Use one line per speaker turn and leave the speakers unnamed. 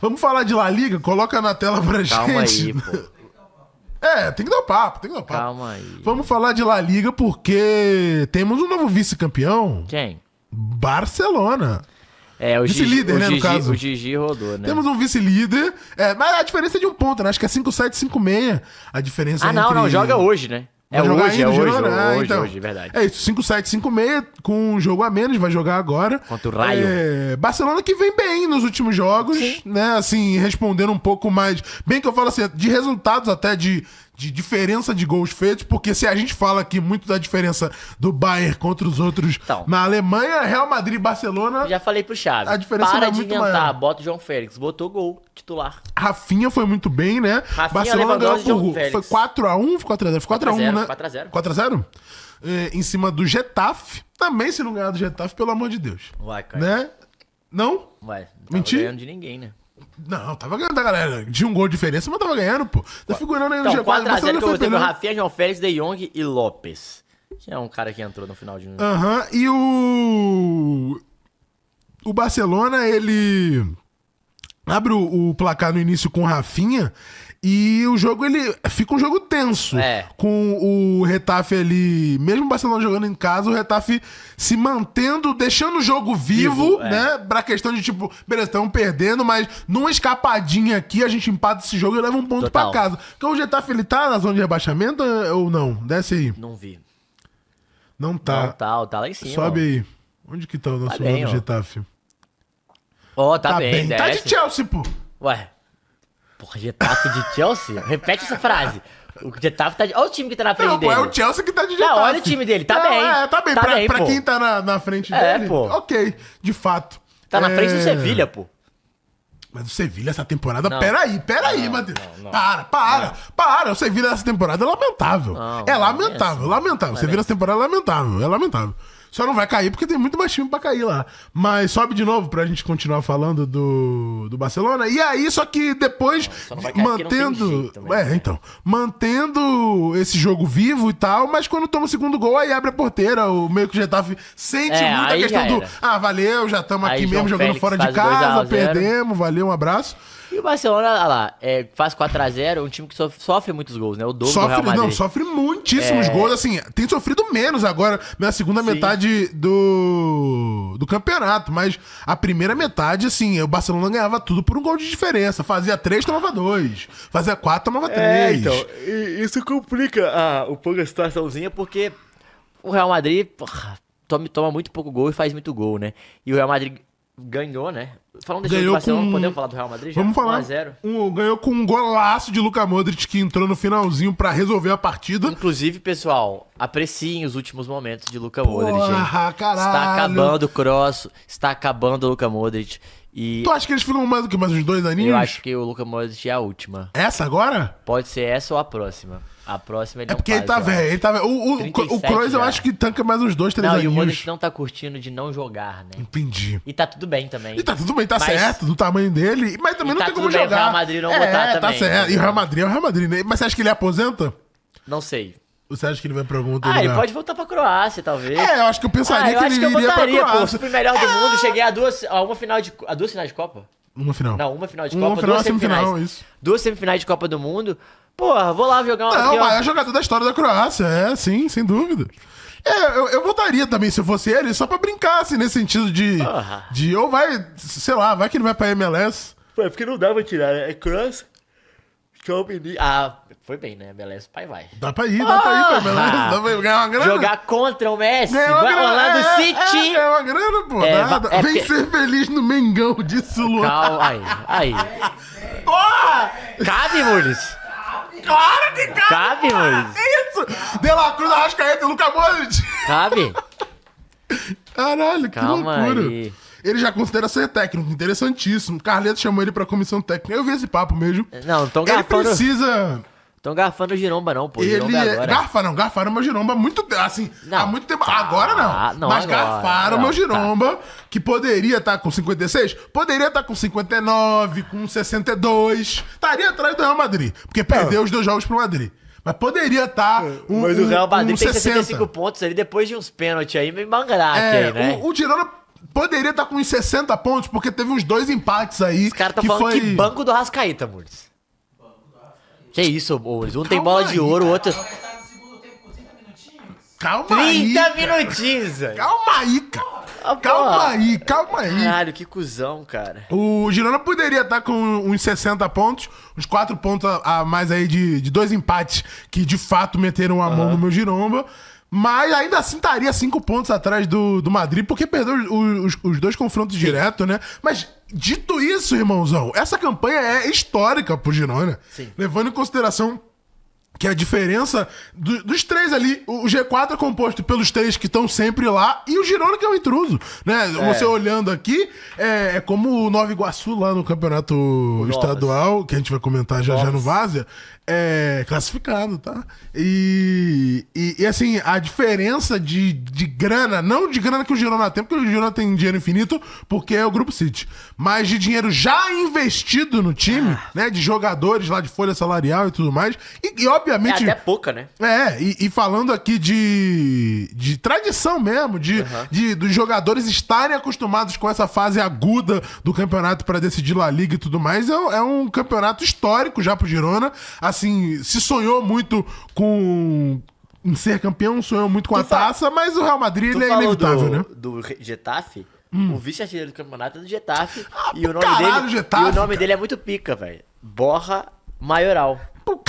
Vamos falar de La Liga? Coloca na tela pra Calma gente. Calma aí, pô. É, tem que dar o um papo, tem que dar um papo. Calma aí. Vamos falar de La Liga porque temos um novo vice-campeão. Quem? Barcelona. É, o vice-líder, né, no caso. O Gigi rodou, né? Temos um vice-líder. É, mas a diferença é de um ponto, né? Acho que é 5-7, 5-6 a diferença Ah, não, não. Joga hoje, né? é hoje, ainda, é hoje, hoje, ah, hoje, então. hoje, verdade. É isso, 5-7-5-6, com um jogo a menos, vai jogar agora. Contra o Raio. É, Barcelona que vem bem nos últimos jogos, Sim. né? Assim, respondendo um pouco mais. Bem que eu falo assim, de resultados até de de diferença de gols feitos, porque se a gente fala aqui muito da diferença do Bayern contra os outros então, na Alemanha, Real Madrid e Barcelona.
Já falei pro Chaves. A diferença para é de inventar, maior. bota o João Félix, botou gol
titular. Rafinha foi muito bem, né? Rafinha, Barcelona ganhou por Foi 4x1, ficou 4x0, 4x1, né? 4x0. 4x0? É, em cima do Getafe. Também se não ganhar do Getafe, pelo amor de Deus. Vai, cara. Né? Não? Ué, não tá ganhando de ninguém, né? Não, tava ganhando da tá, galera. De um gol de diferença, mas tava ganhando, pô. Tá figurando aí no então, G4. 4x0 é que eu gostei Rafinha,
João Félix, De Jong e Lopes. Que é um cara que entrou no final de um... Aham,
uhum. e o... O Barcelona, ele... Abre o, o placar no início com o Rafinha... E o jogo, ele fica um jogo tenso. É. Com o Retafe ali, mesmo o Barcelona jogando em casa, o Retafe se mantendo, deixando o jogo vivo, vivo é. né? É. Pra questão de tipo, beleza, estamos perdendo, mas numa escapadinha aqui, a gente empata esse jogo e leva um ponto para pra casa. então o Retafe, ele tá na zona de rebaixamento é, ou não? Desce aí. Não vi. Não tá. Não tá, tá lá em cima. Sobe aí. Onde que tá o nosso tá bem, ó.
Ó, oh, tá, tá bem, bem. Tá de Chelsea, pô. Ué, Porra, Getafe de Chelsea? Repete essa frase. O Getafe tá de... Olha o time que tá na frente não, dele. Pô, é o Chelsea
que tá de Getafe. Não, olha o time dele. Tá não, bem. É, tá bem. Tá pra, bem, pra quem tá na, na frente é, dele, pô. ok. De fato. Tá é... na frente do é. Sevilha, pô. Mas o Sevilha essa temporada. Não. Peraí, peraí, não, Matheus. Não, não, para, para, para. O Sevilha essa é é assim. temporada é lamentável. é lamentável, lamentável. O Sevilha essa temporada é lamentável, é lamentável. Só não vai cair porque tem muito mais time pra cair lá. Mas sobe de novo pra gente continuar falando do, do Barcelona. E aí, só que depois, não, mantendo. Também, é, né? então. Mantendo esse jogo vivo e tal, mas quando toma o segundo gol, aí abre a porteira. O meio que o Getafe sente é, muito a questão do. Ah, valeu, já estamos aqui mesmo jogando fora de casa, perdemos, valeu, um abraço.
E o Barcelona, olha lá, é, faz 4x0, um time que sofre, sofre, muitos gols, né? O dobro sofre, do Real Madrid. Não, sofre
muitíssimos é... gols, assim, tem sofrido menos agora na segunda Sim. metade do, do campeonato, mas a primeira metade, assim, o Barcelona ganhava tudo por um gol de diferença. Fazia 3, tomava 2. Fazia 4, tomava 3. É, então, isso complica
a, um pouco a situaçãozinha, porque o Real Madrid... Porra, toma, muito pouco gol e faz muito gol, né? E o Real Madrid ganhou, né? Falando desse ganhou Barcelona, com... podemos falar do Real Madrid? Já? Vamos falar.
1 um, ganhou com um golaço de Luca Modric que entrou no finalzinho pra resolver a
partida. Inclusive, pessoal, apreciem os últimos momentos de Luca Porra, Modric. Ah, caralho. Está acabando o cross, está acabando o Luca Modric. E tu acha
que eles ficam mais do que mais uns dois aninhos? Eu acho
que o Luca Modric é a última.
Essa agora?
Pode ser essa ou a próxima. A próxima ele é porque faz, ele tá velho, ele
tá velho. O, o, o Kroos eu acho que tanca mais uns dois, três não, aninhos. Não, e o Modric
não tá curtindo de não jogar, né? Entendi. E tá tudo bem também. E tá tudo bem, tá mas... certo,
do tamanho dele. Mas
também e não tá tem como bem, jogar. O Real Madrid não é, botar é, também. Tá certo. E o Real
Madrid é o Real Madrid, né? Mas você acha que ele aposenta? Não sei. Você acha que ele vai pra algum outro ah, lugar? ele pode
voltar pra Croácia, talvez. É, eu acho que eu pensaria ah, eu que ele que eu iria voltaria, pra Croácia. Pô, fui melhor do é. mundo, cheguei a duas, a uma final de, a duas finais de Copa. Uma final. Não, uma final de uma Copa, final, duas semifinais. Final, isso. Duas semifinais de Copa do Mundo.
Porra, vou lá jogar uma... Não, o maior é jogador da história da Croácia, é, sim, sem dúvida. É, eu, eu também se eu fosse ele, só pra brincar, assim, nesse sentido de... Porra. De ou vai, sei lá, vai que ele vai pra MLS. Pô, é porque
não dá pra tirar, né? É Croácia. Champions Ah, foi bem, né? Beleza, é pai vai. Dá
pra ir, dá pra ir, pai, beleza. Ah, dá pra ir, ganhar uma grana. Jogar contra o Messi, ganhar uma grana, é, é, City. É, é uma grana, pô. É, nada. É, Vem ser feliz no Mengão, de Sulu. Calma, aí, aí.
Porra! Cabe, Mules?
Claro que cabe!
Cabe, Mules.
isso? De La Cruz, Arrascaeta e Luca Modric. Cabe. Caralho, que Calma loucura. Aí ele já considera ser técnico. Interessantíssimo. Carleto chamou ele pra comissão técnica. Eu vi esse papo mesmo. É, não, então garfando... Ele precisa... Estão garfando giromba não, pô. É ele giromba é- agora. garfa não, garfaram meu giromba muito assim, não, há muito tempo. Tá, agora não. Ah, não mas agora, garfaram não, meu tá. giromba tá. que poderia estar tá com 56, poderia estar tá com 59, com 62, estaria atrás do Real Madrid, porque perdeu os dois jogos pro Madrid. Mas poderia estar tá um, Mas o Real Madrid um tem 60. 65
pontos ali depois de uns pênaltis aí, meio mangraque é, aí, né?
O, o Girona poderia estar tá com uns 60 pontos, porque teve uns dois empates aí. Os caras estão tá falando foi... que banco do Rascaíta, Mures.
Que isso, Mures. Um Calma tem bola aí, de ouro, o outro.
Calma 30 aí. 30 minutinhos, velho. Calma aí, cara. Ah, calma aí, calma aí. Caralho, que cuzão, cara. O Girona poderia estar tá com uns 60 pontos, uns 4 pontos a mais aí de, de dois empates que de fato meteram a mão no meu Giromba. Mas ainda assim estaria cinco pontos atrás do, do Madrid, porque perdeu os, os, os dois confrontos direto, né? Mas dito isso, irmãozão, essa campanha é histórica pro Girona. Sim. Levando em consideração que é a diferença do, dos três ali, o G4 é composto pelos três que estão sempre lá e o Girona que é o intruso, né? É. Você olhando aqui, é, é, como o Nova Iguaçu lá no campeonato o estadual, Novas. que a gente vai comentar já Novas. já no Várzea, é classificado, tá? E, e, e, assim, a diferença de, de grana, não de grana que o Girona tem, porque o Girona tem dinheiro infinito, porque é o Grupo City, mas de dinheiro já investido no time, ah. né? De jogadores lá de folha salarial e tudo mais, e, e obviamente. É até pouca, né? É, e, e falando aqui de, de tradição mesmo, de, uhum. de dos jogadores estarem acostumados com essa fase aguda do campeonato para decidir La Liga e tudo mais, é, é, um campeonato histórico já pro Girona. Assim, se sonhou muito com. Em ser campeão, sonhou muito com tu a taça, mas o Real Madrid ele é inevitável, do, né? Do
Getafe? Hum. O vice-artilheiro do campeonato é do Getafe. Ah, e o nome caralho, dele, Getafe, e o nome cara. dele é muito pica, velho. Borra Maioral. Pô,